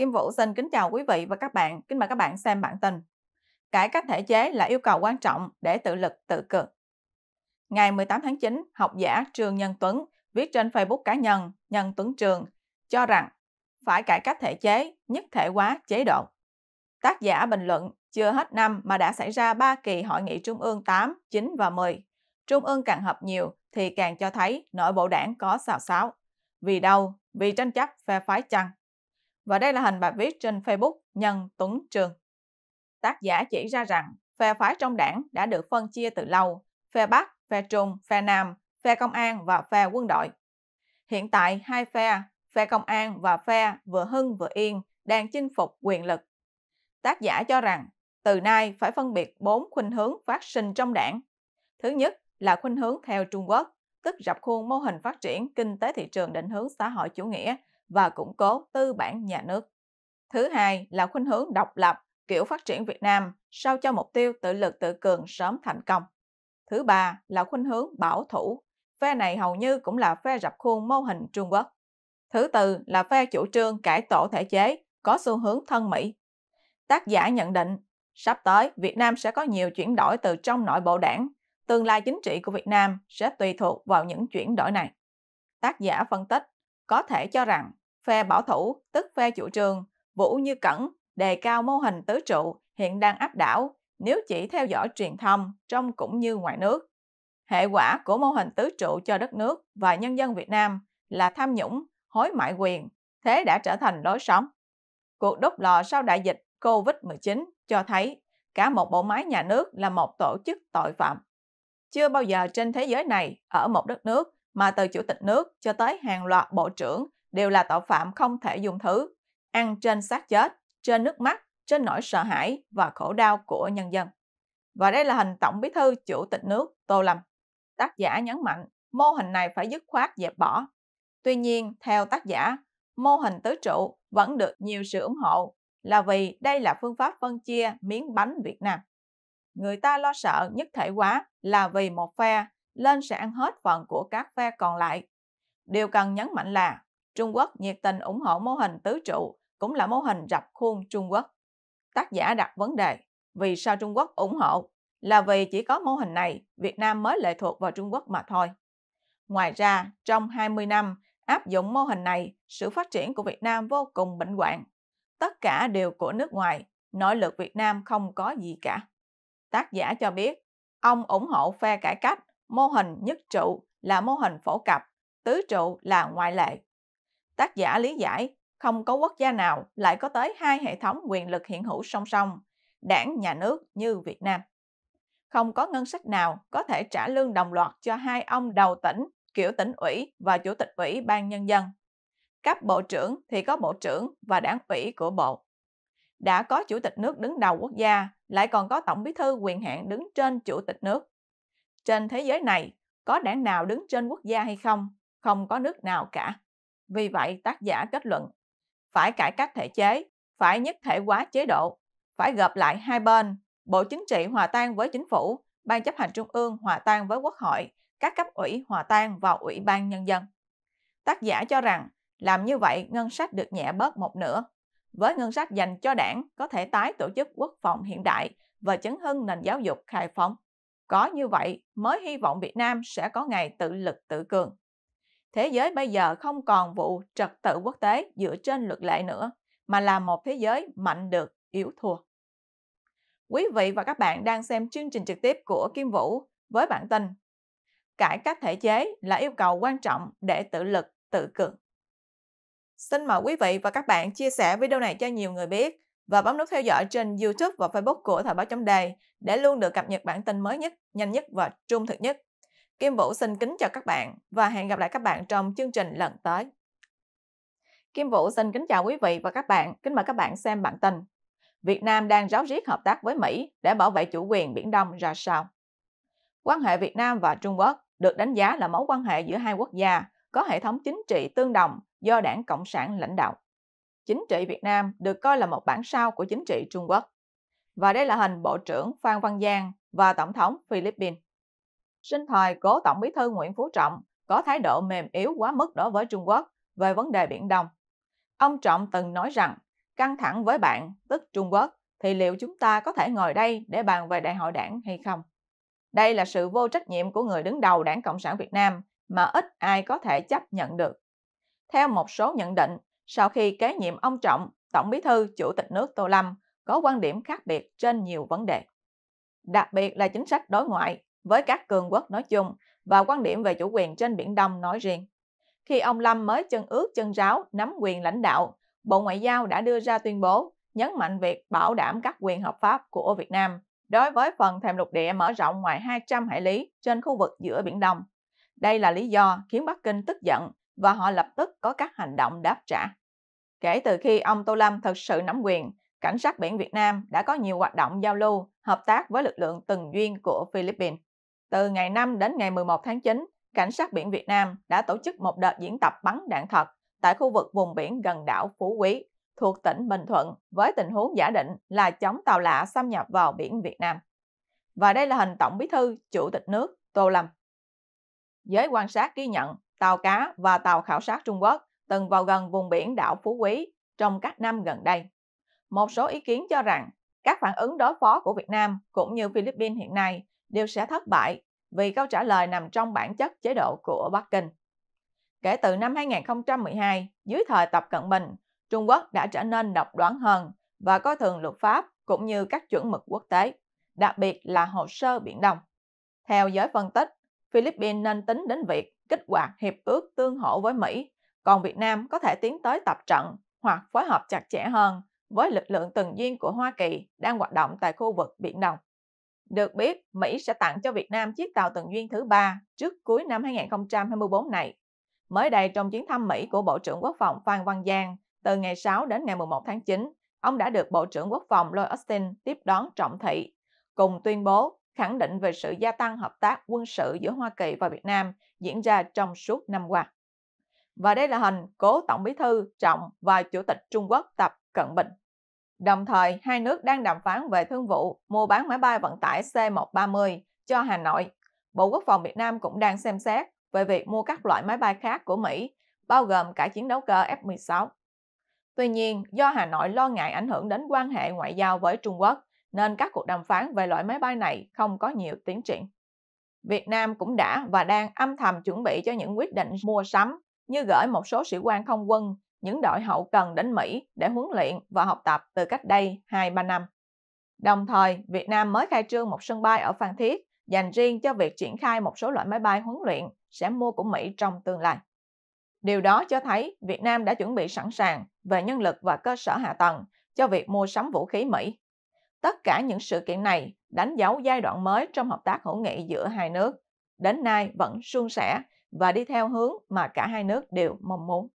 Kim Vũ xin kính chào quý vị và các bạn, kính mời các bạn xem bản tin. Cải cách thể chế là yêu cầu quan trọng để tự lực tự cường. Ngày 18 tháng 9, học giả Trường Nhân Tuấn viết trên Facebook cá nhân Nhân Tuấn Trường cho rằng phải cải cách thể chế, nhất thể hóa chế độ. Tác giả bình luận chưa hết năm mà đã xảy ra 3 kỳ hội nghị Trung ương 8, 9 và 10. Trung ương càng hợp nhiều thì càng cho thấy nội bộ đảng có xào xáo. Vì đâu? Vì tranh chấp phe phái chăng? Và đây là hình bài viết trên Facebook Nhân Tuấn Trường. Tác giả chỉ ra rằng phe phái trong đảng đã được phân chia từ lâu, phe Bắc, phe Trung, phe Nam, phe công an và phe quân đội. Hiện tại hai phe, phe công an và phe vừa hưng vừa yên đang chinh phục quyền lực. Tác giả cho rằng từ nay phải phân biệt bốn khuynh hướng phát sinh trong đảng. Thứ nhất là khuynh hướng theo Trung Quốc, tức rập khuôn mô hình phát triển kinh tế thị trường định hướng xã hội chủ nghĩa và củng cố tư bản nhà nước. Thứ hai là khuynh hướng độc lập kiểu phát triển Việt Nam sao cho mục tiêu tự lực tự cường sớm thành công. Thứ ba là khuynh hướng bảo thủ. Phe này hầu như cũng là phe rập khuôn mô hình Trung Quốc. Thứ tư là phe chủ trương cải tổ thể chế có xu hướng thân Mỹ. Tác giả nhận định, sắp tới Việt Nam sẽ có nhiều chuyển đổi từ trong nội bộ đảng. Tương lai chính trị của Việt Nam sẽ tùy thuộc vào những chuyển đổi này. Tác giả phân tích có thể cho rằng Phe bảo thủ, tức phe chủ trương, Vũ Như Cẩn đề cao mô hình tứ trụ hiện đang áp đảo nếu chỉ theo dõi truyền thông trong cũng như ngoài nước. Hệ quả của mô hình tứ trụ cho đất nước và nhân dân Việt Nam là tham nhũng, hối mại quyền, thế đã trở thành lối sống. Cuộc đốt lò sau đại dịch COVID-19 cho thấy cả một bộ máy nhà nước là một tổ chức tội phạm. Chưa bao giờ trên thế giới này, ở một đất nước mà từ chủ tịch nước cho tới hàng loạt bộ trưởng đều là tội phạm không thể dung thứ, ăn trên xác chết, trên nước mắt, trên nỗi sợ hãi và khổ đau của nhân dân. Và đây là hình Tổng Bí thư Chủ tịch nước Tô Lâm. Tác giả nhấn mạnh mô hình này phải dứt khoát dẹp bỏ. Tuy nhiên, theo tác giả, mô hình tứ trụ vẫn được nhiều sự ủng hộ là vì đây là phương pháp phân chia miếng bánh Việt Nam. Người ta lo sợ nhất thể quá là vì một phe lên sẽ ăn hết phần của các phe còn lại. Điều cần nhấn mạnh là Trung Quốc nhiệt tình ủng hộ mô hình tứ trụ, cũng là mô hình rập khuôn Trung Quốc. Tác giả đặt vấn đề, vì sao Trung Quốc ủng hộ? Là vì chỉ có mô hình này, Việt Nam mới lệ thuộc vào Trung Quốc mà thôi. Ngoài ra, trong 20 năm, áp dụng mô hình này, sự phát triển của Việt Nam vô cùng bệnh hoạn. Tất cả đều của nước ngoài, nội lực Việt Nam không có gì cả. Tác giả cho biết, ông ủng hộ phe cải cách, mô hình nhất trụ là mô hình phổ cập, tứ trụ là ngoại lệ. Tác giả lý giải, không có quốc gia nào lại có tới hai hệ thống quyền lực hiện hữu song song, đảng, nhà nước như Việt Nam. Không có ngân sách nào có thể trả lương đồng loạt cho hai ông đầu tỉnh, kiểu tỉnh ủy và chủ tịch ủy ban nhân dân. Cấp bộ trưởng thì có bộ trưởng và đảng ủy của bộ. Đã có chủ tịch nước đứng đầu quốc gia, lại còn có tổng bí thư quyền hạn đứng trên chủ tịch nước. Trên thế giới này, có đảng nào đứng trên quốc gia hay không, không có nước nào cả. Vì vậy tác giả kết luận, phải cải cách thể chế, phải nhất thể hóa chế độ, phải gặp lại hai bên, Bộ Chính trị hòa tan với Chính phủ, Ban chấp hành Trung ương hòa tan với Quốc hội, các cấp ủy hòa tan vào Ủy ban Nhân dân. Tác giả cho rằng, làm như vậy ngân sách được nhẹ bớt một nửa. Với ngân sách dành cho đảng, có thể tái tổ chức quốc phòng hiện đại và chấn hưng nền giáo dục khai phóng. Có như vậy mới hy vọng Việt Nam sẽ có ngày tự lực tự cường thế giới bây giờ không còn vụ trật tự quốc tế dựa trên luật lệ nữa, mà là một thế giới mạnh được, yếu thua. Quý vị và các bạn đang xem chương trình trực tiếp của Kim Vũ với bản tin Cải cách thể chế là yêu cầu quan trọng để tự lực, tự cường. Xin mời quý vị và các bạn chia sẻ video này cho nhiều người biết và bấm nút theo dõi trên YouTube và Facebook của Thời báo chấm đề để luôn được cập nhật bản tin mới nhất, nhanh nhất và trung thực nhất. Kim Vũ xin kính chào các bạn và hẹn gặp lại các bạn trong chương trình lần tới. Kim Vũ xin kính chào quý vị và các bạn, kính mời các bạn xem bản tin. Việt Nam đang ráo riết hợp tác với Mỹ để bảo vệ chủ quyền Biển Đông ra sao? Quan hệ Việt Nam và Trung Quốc được đánh giá là mối quan hệ giữa hai quốc gia có hệ thống chính trị tương đồng do đảng Cộng sản lãnh đạo. Chính trị Việt Nam được coi là một bản sao của chính trị Trung Quốc. Và đây là hình Bộ trưởng Phan Văn Giang và Tổng thống Philippines sinh thời cố Tổng bí thư Nguyễn Phú Trọng có thái độ mềm yếu quá mức đối với Trung Quốc về vấn đề Biển Đông. Ông Trọng từng nói rằng, căng thẳng với bạn, tức Trung Quốc, thì liệu chúng ta có thể ngồi đây để bàn về đại hội đảng hay không? Đây là sự vô trách nhiệm của người đứng đầu đảng Cộng sản Việt Nam mà ít ai có thể chấp nhận được. Theo một số nhận định, sau khi kế nhiệm ông Trọng, Tổng bí thư Chủ tịch nước Tô Lâm có quan điểm khác biệt trên nhiều vấn đề. Đặc biệt là chính sách đối ngoại, với các cường quốc nói chung và quan điểm về chủ quyền trên Biển Đông nói riêng. Khi ông Lâm mới chân ướt chân ráo nắm quyền lãnh đạo, Bộ Ngoại giao đã đưa ra tuyên bố nhấn mạnh việc bảo đảm các quyền hợp pháp của Việt Nam đối với phần thềm lục địa mở rộng ngoài 200 hải lý trên khu vực giữa Biển Đông. Đây là lý do khiến Bắc Kinh tức giận và họ lập tức có các hành động đáp trả. Kể từ khi ông Tô Lâm thực sự nắm quyền, cảnh sát biển Việt Nam đã có nhiều hoạt động giao lưu, hợp tác với lực lượng từng duyên của Philippines từ ngày 5 đến ngày 11 tháng 9, Cảnh sát biển Việt Nam đã tổ chức một đợt diễn tập bắn đạn thật tại khu vực vùng biển gần đảo Phú Quý thuộc tỉnh Bình Thuận với tình huống giả định là chống tàu lạ xâm nhập vào biển Việt Nam. Và đây là hình Tổng Bí thư Chủ tịch nước Tô Lâm. Giới quan sát ghi nhận tàu cá và tàu khảo sát Trung Quốc từng vào gần vùng biển đảo Phú Quý trong các năm gần đây. Một số ý kiến cho rằng các phản ứng đối phó của Việt Nam cũng như Philippines hiện nay đều sẽ thất bại vì câu trả lời nằm trong bản chất chế độ của Bắc Kinh. Kể từ năm 2012, dưới thời Tập Cận Bình, Trung Quốc đã trở nên độc đoán hơn và coi thường luật pháp cũng như các chuẩn mực quốc tế, đặc biệt là hồ sơ Biển Đông. Theo giới phân tích, Philippines nên tính đến việc kích hoạt hiệp ước tương hỗ với Mỹ, còn Việt Nam có thể tiến tới tập trận hoặc phối hợp chặt chẽ hơn với lực lượng tuần duyên của Hoa Kỳ đang hoạt động tại khu vực Biển Đông. Được biết, Mỹ sẽ tặng cho Việt Nam chiếc tàu tuần duyên thứ ba trước cuối năm 2024 này. Mới đây trong chuyến thăm Mỹ của Bộ trưởng Quốc phòng Phan Văn Giang, từ ngày 6 đến ngày 11 tháng 9, ông đã được Bộ trưởng Quốc phòng Lloyd Austin tiếp đón trọng thị, cùng tuyên bố khẳng định về sự gia tăng hợp tác quân sự giữa Hoa Kỳ và Việt Nam diễn ra trong suốt năm qua. Và đây là hình cố Tổng Bí thư Trọng và Chủ tịch Trung Quốc Tập Cận Bình. Đồng thời, hai nước đang đàm phán về thương vụ mua bán máy bay vận tải C-130 cho Hà Nội. Bộ Quốc phòng Việt Nam cũng đang xem xét về việc mua các loại máy bay khác của Mỹ, bao gồm cả chiến đấu cơ F-16. Tuy nhiên, do Hà Nội lo ngại ảnh hưởng đến quan hệ ngoại giao với Trung Quốc, nên các cuộc đàm phán về loại máy bay này không có nhiều tiến triển. Việt Nam cũng đã và đang âm thầm chuẩn bị cho những quyết định mua sắm như gửi một số sĩ quan không quân những đội hậu cần đến Mỹ để huấn luyện và học tập từ cách đây 2-3 năm. Đồng thời, Việt Nam mới khai trương một sân bay ở Phan Thiết dành riêng cho việc triển khai một số loại máy bay huấn luyện sẽ mua của Mỹ trong tương lai. Điều đó cho thấy Việt Nam đã chuẩn bị sẵn sàng về nhân lực và cơ sở hạ tầng cho việc mua sắm vũ khí Mỹ. Tất cả những sự kiện này đánh dấu giai đoạn mới trong hợp tác hữu nghị giữa hai nước, đến nay vẫn suôn sẻ và đi theo hướng mà cả hai nước đều mong muốn.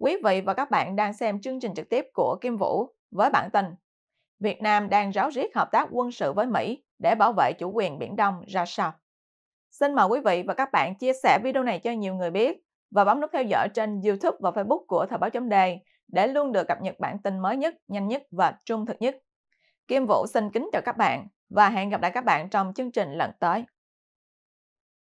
Quý vị và các bạn đang xem chương trình trực tiếp của Kim Vũ với bản tin Việt Nam đang ráo riết hợp tác quân sự với Mỹ để bảo vệ chủ quyền Biển Đông ra sao. Xin mời quý vị và các bạn chia sẻ video này cho nhiều người biết và bấm nút theo dõi trên YouTube và Facebook của Thời báo chấm đề để luôn được cập nhật bản tin mới nhất, nhanh nhất và trung thực nhất. Kim Vũ xin kính chào các bạn và hẹn gặp lại các bạn trong chương trình lần tới.